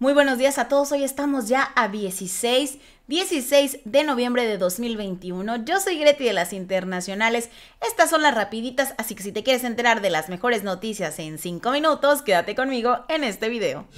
Muy buenos días a todos, hoy estamos ya a 16, 16 de noviembre de 2021. Yo soy Greti de las Internacionales, estas son las rapiditas, así que si te quieres enterar de las mejores noticias en 5 minutos, quédate conmigo en este video.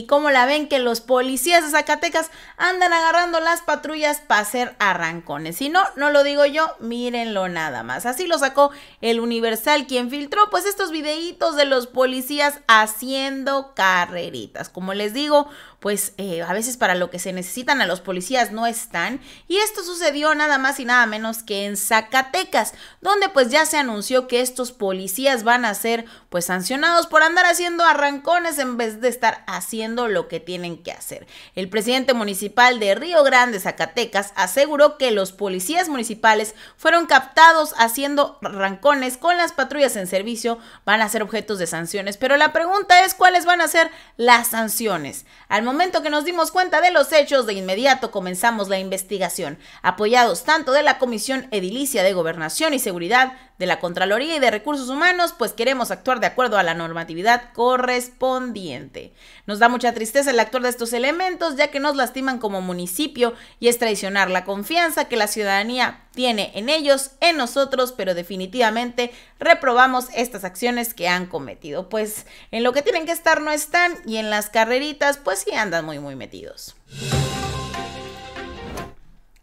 Y como la ven que los policías de Zacatecas andan agarrando las patrullas para hacer arrancones. Si no, no lo digo yo, mírenlo nada más. Así lo sacó el Universal quien filtró pues estos videitos de los policías haciendo carreritas. Como les digo, pues eh, a veces para lo que se necesitan a los policías no están. Y esto sucedió nada más y nada menos que en Zacatecas, donde pues ya se anunció que estos policías van a ser pues sancionados por andar haciendo arrancones en vez de estar haciendo lo que tienen que hacer. El presidente municipal de Río Grande, Zacatecas, aseguró que los policías municipales fueron captados haciendo rancones con las patrullas en servicio, van a ser objetos de sanciones. Pero la pregunta es cuáles van a ser las sanciones. Al momento que nos dimos cuenta de los hechos, de inmediato comenzamos la investigación, apoyados tanto de la Comisión Edilicia de Gobernación y Seguridad, de la Contraloría y de Recursos Humanos, pues queremos actuar de acuerdo a la normatividad correspondiente. Nos da mucha tristeza el actuar de estos elementos, ya que nos lastiman como municipio y es traicionar la confianza que la ciudadanía tiene en ellos, en nosotros, pero definitivamente reprobamos estas acciones que han cometido. Pues en lo que tienen que estar no están y en las carreritas pues sí andan muy muy metidos.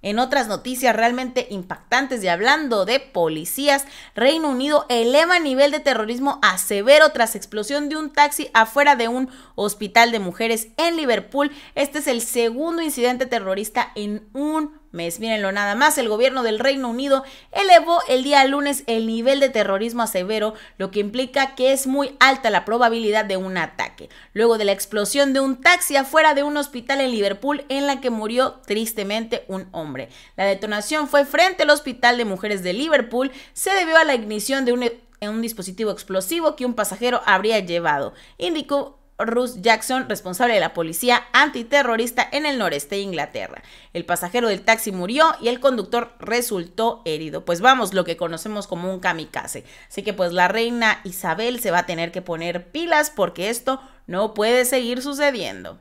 En otras noticias realmente impactantes y hablando de policías, Reino Unido eleva nivel de terrorismo a severo tras explosión de un taxi afuera de un hospital de mujeres en Liverpool. Este es el segundo incidente terrorista en un mes. Mírenlo nada más, el gobierno del Reino Unido elevó el día lunes el nivel de terrorismo a severo, lo que implica que es muy alta la probabilidad de un ataque, luego de la explosión de un taxi afuera de un hospital en Liverpool en la que murió tristemente un hombre. La detonación fue frente al Hospital de Mujeres de Liverpool, se debió a la ignición de un e, dispositivo explosivo que un pasajero habría llevado, indicó Ruth Jackson, responsable de la policía antiterrorista en el noreste de Inglaterra. El pasajero del taxi murió y el conductor resultó herido. Pues vamos, lo que conocemos como un kamikaze. Así que pues la reina Isabel se va a tener que poner pilas porque esto no puede seguir sucediendo.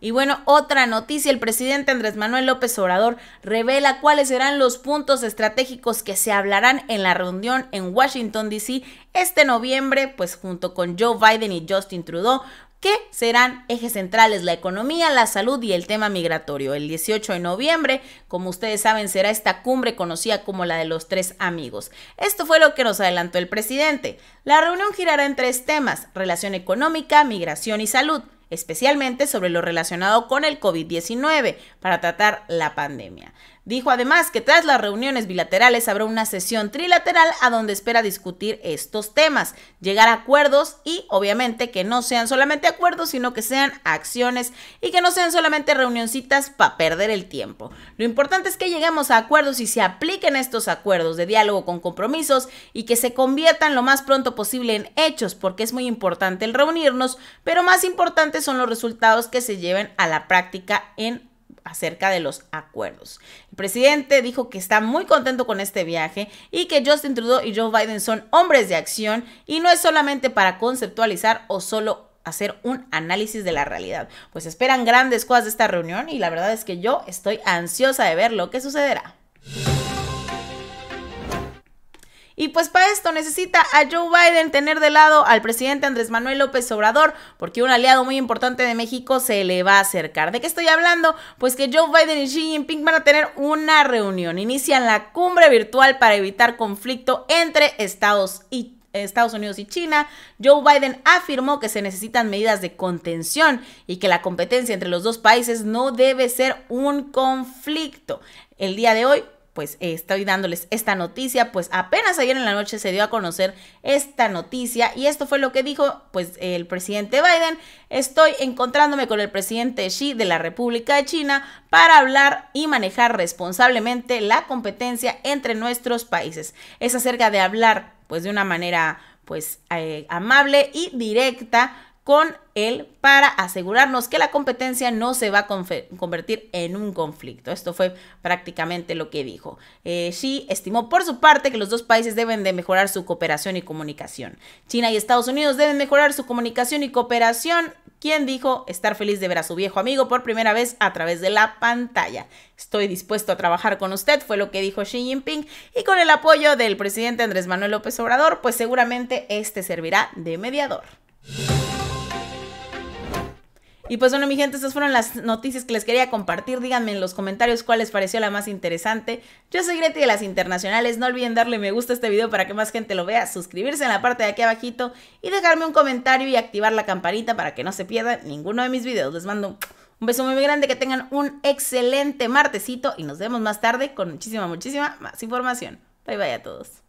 Y bueno, otra noticia, el presidente Andrés Manuel López Obrador revela cuáles serán los puntos estratégicos que se hablarán en la reunión en Washington, D.C. este noviembre, pues junto con Joe Biden y Justin Trudeau, que serán ejes centrales la economía, la salud y el tema migratorio. El 18 de noviembre, como ustedes saben, será esta cumbre conocida como la de los tres amigos. Esto fue lo que nos adelantó el presidente. La reunión girará en tres temas, relación económica, migración y salud especialmente sobre lo relacionado con el COVID-19 para tratar la pandemia. Dijo además que tras las reuniones bilaterales habrá una sesión trilateral a donde espera discutir estos temas, llegar a acuerdos y obviamente que no sean solamente acuerdos, sino que sean acciones y que no sean solamente reunioncitas para perder el tiempo. Lo importante es que lleguemos a acuerdos y se apliquen estos acuerdos de diálogo con compromisos y que se conviertan lo más pronto posible en hechos, porque es muy importante el reunirnos, pero más importantes son los resultados que se lleven a la práctica en acerca de los acuerdos. El presidente dijo que está muy contento con este viaje y que Justin Trudeau y Joe Biden son hombres de acción y no es solamente para conceptualizar o solo hacer un análisis de la realidad. Pues esperan grandes cosas de esta reunión y la verdad es que yo estoy ansiosa de ver lo que sucederá. Y pues para esto necesita a Joe Biden tener de lado al presidente Andrés Manuel López Obrador, porque un aliado muy importante de México se le va a acercar. ¿De qué estoy hablando? Pues que Joe Biden y Xi Jinping van a tener una reunión. Inician la cumbre virtual para evitar conflicto entre Estados Estados Unidos y China, Joe Biden afirmó que se necesitan medidas de contención y que la competencia entre los dos países no debe ser un conflicto. El día de hoy, pues eh, estoy dándoles esta noticia, pues apenas ayer en la noche se dio a conocer esta noticia y esto fue lo que dijo pues el presidente Biden, estoy encontrándome con el presidente Xi de la República de China para hablar y manejar responsablemente la competencia entre nuestros países. Es acerca de hablar pues de una manera pues eh, amable y directa con él para asegurarnos que la competencia no se va a convertir en un conflicto. Esto fue prácticamente lo que dijo. Eh, Xi estimó por su parte que los dos países deben de mejorar su cooperación y comunicación. China y Estados Unidos deben mejorar su comunicación y cooperación. Quien dijo estar feliz de ver a su viejo amigo por primera vez a través de la pantalla? Estoy dispuesto a trabajar con usted, fue lo que dijo Xi Jinping, y con el apoyo del presidente Andrés Manuel López Obrador, pues seguramente este servirá de mediador. Y pues bueno, mi gente, estas fueron las noticias que les quería compartir. Díganme en los comentarios cuál les pareció la más interesante. Yo soy Greti de las Internacionales. No olviden darle me gusta a este video para que más gente lo vea, suscribirse en la parte de aquí abajito y dejarme un comentario y activar la campanita para que no se pierda ninguno de mis videos. Les mando un beso muy, muy grande, que tengan un excelente martesito y nos vemos más tarde con muchísima, muchísima más información. Bye bye a todos.